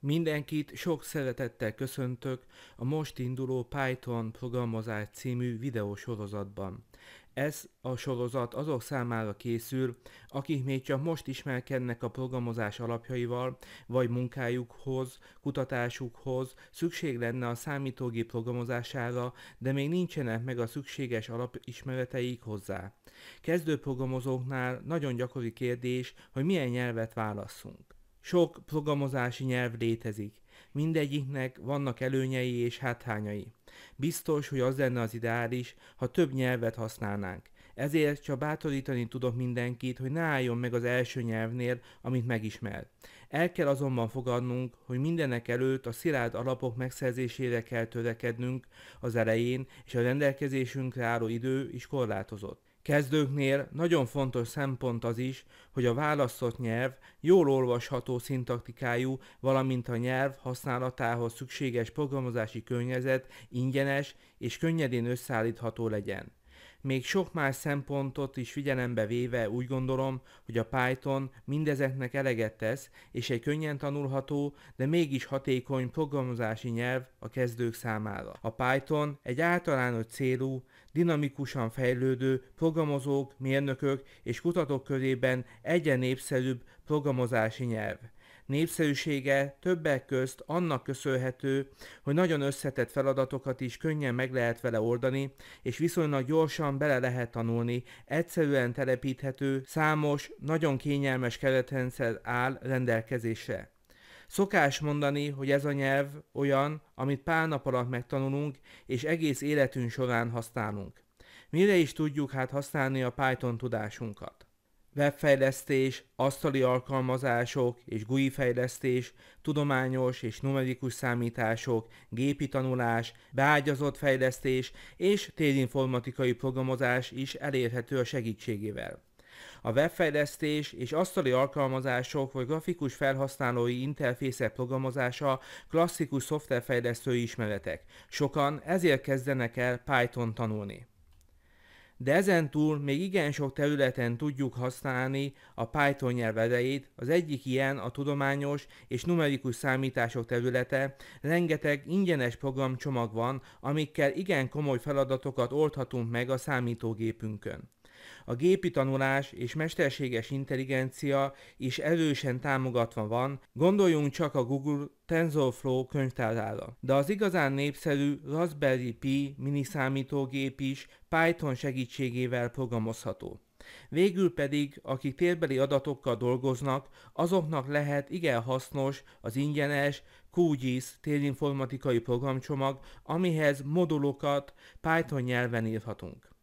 Mindenkit sok szeretettel köszöntök a most induló Python programozás című videósorozatban. Ez a sorozat azok számára készül, akik még csak most ismerkednek a programozás alapjaival, vagy munkájukhoz, kutatásukhoz, szükség lenne a számítógép programozására, de még nincsenek meg a szükséges alapismereteik hozzá. Kezdő programozóknál nagyon gyakori kérdés, hogy milyen nyelvet válasszunk. Sok programozási nyelv létezik. Mindegyiknek vannak előnyei és hátrányai. Biztos, hogy az lenne az ideális, ha több nyelvet használnánk. Ezért csak bátorítani tudok mindenkit, hogy ne álljon meg az első nyelvnél, amit megismer. El kell azonban fogadnunk, hogy mindenek előtt a szilárd alapok megszerzésére kell törekednünk az elején, és a rendelkezésünkre álló idő is korlátozott. Kezdőknél nagyon fontos szempont az is, hogy a választott nyelv jól olvasható szintaktikájú, valamint a nyelv használatához szükséges programozási környezet ingyenes és könnyedén összeállítható legyen. Még sok más szempontot is figyelembe véve úgy gondolom, hogy a Python mindezeknek eleget tesz, és egy könnyen tanulható, de mégis hatékony programozási nyelv a kezdők számára. A Python egy általános célú, dinamikusan fejlődő programozók, mérnökök és kutatók körében egyre népszerűbb programozási nyelv. Népszerűsége többek közt annak köszönhető, hogy nagyon összetett feladatokat is könnyen meg lehet vele oldani, és viszonylag gyorsan bele lehet tanulni, egyszerűen telepíthető, számos, nagyon kényelmes keretrendszer áll rendelkezésre. Szokás mondani, hogy ez a nyelv olyan, amit pár nap alatt megtanulunk, és egész életünk során használunk. Mire is tudjuk hát használni a Python tudásunkat? webfejlesztés, asztali alkalmazások és GUI fejlesztés, tudományos és numerikus számítások, gépi tanulás, beágyazott fejlesztés és térinformatikai programozás is elérhető a segítségével. A webfejlesztés és asztali alkalmazások vagy grafikus felhasználói interfészek programozása klasszikus szoftverfejlesztői ismeretek. Sokan ezért kezdenek el Python tanulni de ezen túl még igen sok területen tudjuk használni a Python nyelvedeit, az egyik ilyen a tudományos és numerikus számítások területe, rengeteg ingyenes programcsomag van, amikkel igen komoly feladatokat oldhatunk meg a számítógépünkön. A gépi tanulás és mesterséges intelligencia is erősen támogatva van, gondoljunk csak a Google TensorFlow könyvtárára. De az igazán népszerű Raspberry Pi miniszámítógép is Python segítségével programozható. Végül pedig, akik térbeli adatokkal dolgoznak, azoknak lehet igen hasznos az ingyenes QGIS térinformatikai programcsomag, amihez modulokat Python nyelven írhatunk.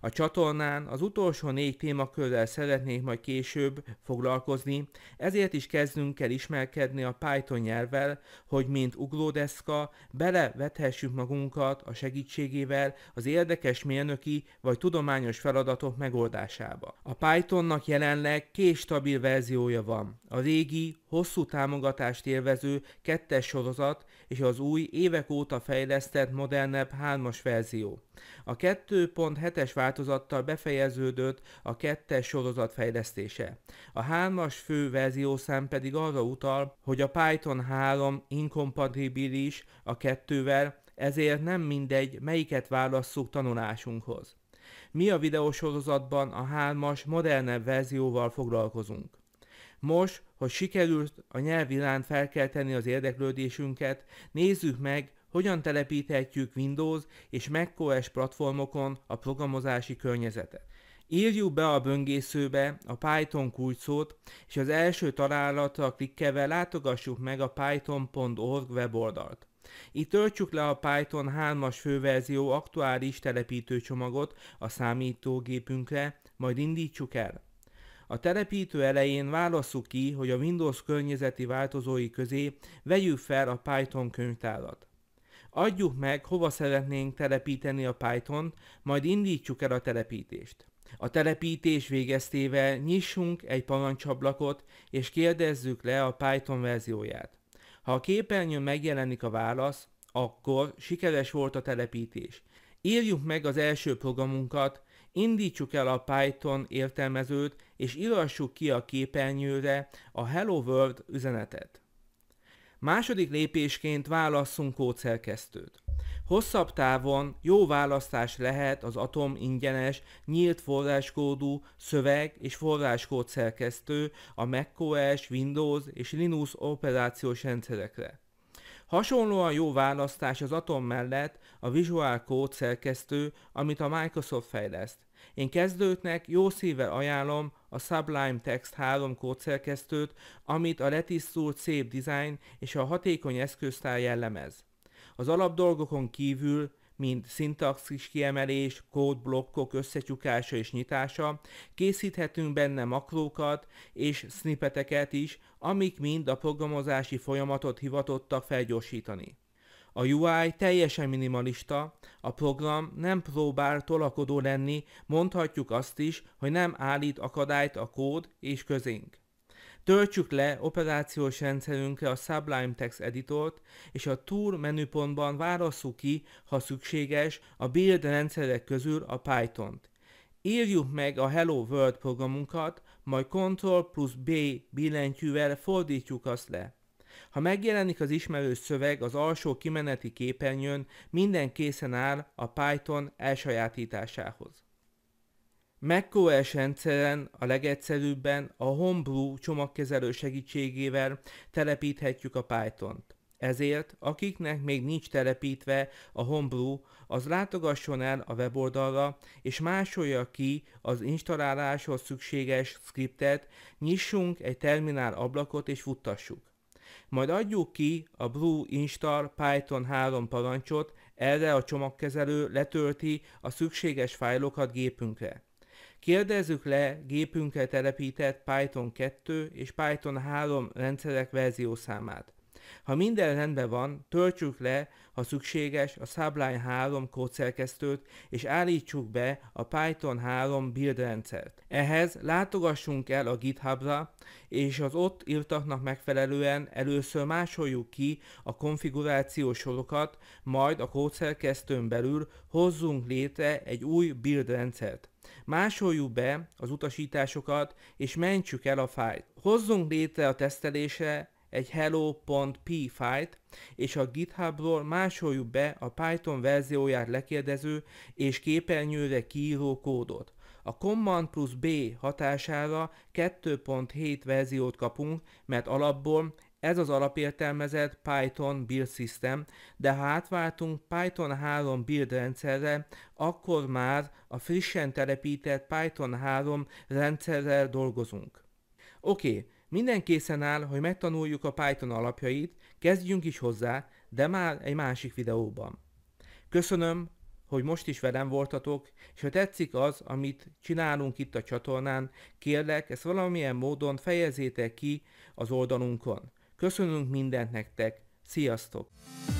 A csatornán az utolsó négy témakörrel szeretnék majd később foglalkozni, ezért is kezdünk el ismerkedni a Python nyelvvel, hogy mint ugródeszka belevethessük magunkat a segítségével az érdekes mérnöki vagy tudományos feladatok megoldásába. A Pythonnak jelenleg két stabil verziója van. A régi, hosszú támogatást élvező kettes sorozat és az új évek óta fejlesztett modernebb hármas verzió. A 2.7-es változattal befejeződött a 2-es sorozat fejlesztése. A 3-as fő verziószám pedig arra utal, hogy a Python 3 inkompatibilis a kettővel, ezért nem mindegy, melyiket válasszuk tanulásunkhoz. Mi a videósorozatban a 3-as modernebb verzióval foglalkozunk. Most, hogy sikerült a nyelv iránt felkelteni az érdeklődésünket, nézzük meg, hogyan telepíthetjük Windows és macOS platformokon a programozási környezetet. Írjuk be a böngészőbe a Python kulcsszót, és az első találatra klikkelve látogassuk meg a python.org weboldalt. Itt töltsük le a Python 3-as főverzió aktuális telepítőcsomagot a számítógépünkre, majd indítsuk el. A telepítő elején válasszuk ki, hogy a Windows környezeti változói közé vegyük fel a Python könyvtárat. Adjuk meg, hova szeretnénk telepíteni a python majd indítsuk el a telepítést. A telepítés végeztével nyissunk egy parancsablakot, és kérdezzük le a Python verzióját. Ha a képernyőn megjelenik a válasz, akkor sikeres volt a telepítés. Írjuk meg az első programunkat, indítsuk el a Python értelmezőt, és írassuk ki a képernyőre a Hello World üzenetet. Második lépésként válasszunk kódszerkesztőt. Hosszabb távon jó választás lehet az Atom ingyenes, nyílt forráskódú szöveg és forráskódszerkesztő a macOS, Windows és Linux operációs rendszerekre. Hasonlóan jó választás az Atom mellett a Visual Code szerkesztő, amit a Microsoft fejleszt. Én kezdőknek jó szívvel ajánlom a Sublime Text 3 kódszerkesztőt, amit a letisztult szép design és a hatékony eszköztár jellemez. Az alapdolgokon kívül mint szintaxis kiemelés, kódblokkok összetyukása és nyitása, készíthetünk benne makrókat és snippeteket is, amik mind a programozási folyamatot hivatottak felgyorsítani. A UI teljesen minimalista, a program nem próbál tolakodó lenni, mondhatjuk azt is, hogy nem állít akadályt a kód és közénk. Töltsük le operációs rendszerünkre a Sublime Text Editort, és a Tour menüpontban válasszuk ki, ha szükséges, a build rendszerek közül a Python-t. Írjuk meg a Hello World programunkat, majd Ctrl plusz B billentyűvel fordítjuk azt le. Ha megjelenik az ismerő szöveg az alsó kimeneti képernyőn, minden készen áll a Python elsajátításához macOS rendszeren a legegyszerűbben a Homebrew csomagkezelő segítségével telepíthetjük a Python-t. Ezért, akiknek még nincs telepítve a Homebrew, az látogasson el a weboldalra, és másolja ki az installáláshoz szükséges scriptet, nyissunk egy terminál ablakot és futtassuk. Majd adjuk ki a Brew install Python 3 parancsot, erre a csomagkezelő letölti a szükséges fájlokat gépünkre. Kérdezzük le gépünkre telepített Python 2 és Python 3 rendszerek verziószámát. Ha minden rendben van, töltsük le, ha szükséges, a Sublime 3 kódszerkesztőt, és állítsuk be a Python 3 build rendszert. Ehhez látogassunk el a GitHubra, és az ott írtaknak megfelelően először másoljuk ki a konfigurációs sorokat, majd a kódszerkesztőn belül hozzunk létre egy új build rendszert. Másoljuk be az utasításokat, és mentsük el a fájt. Hozzunk létre a tesztelésre egy hello.p fájt, és a GitHubról másoljuk be a Python verzióját lekérdező és képernyőre kiíró kódot. A Command plusz B hatására 2.7 verziót kapunk, mert alapból ez az alapértelmezett Python build system, de ha átváltunk Python 3 build rendszerre, akkor már a frissen telepített Python 3 rendszerrel dolgozunk. Oké, okay, minden készen áll, hogy megtanuljuk a Python alapjait, kezdjünk is hozzá, de már egy másik videóban. Köszönöm, hogy most is velem voltatok, és ha tetszik az, amit csinálunk itt a csatornán, kérlek, ezt valamilyen módon fejezzétek ki az oldalunkon. Köszönünk mindent nektek, sziasztok!